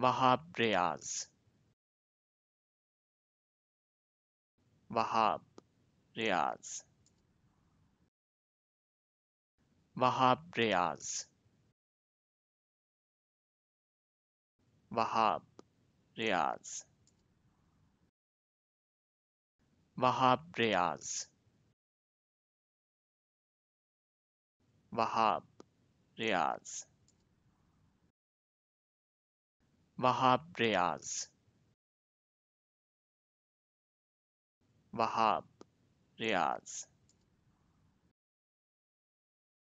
Wahab Riaz. Wahab Riaz. Wahab Riaz. Wahab Riaz. Wahab Riaz. Wahab Riaz. Wahab Riaz. Wahab Riaz. Wahab Riaz.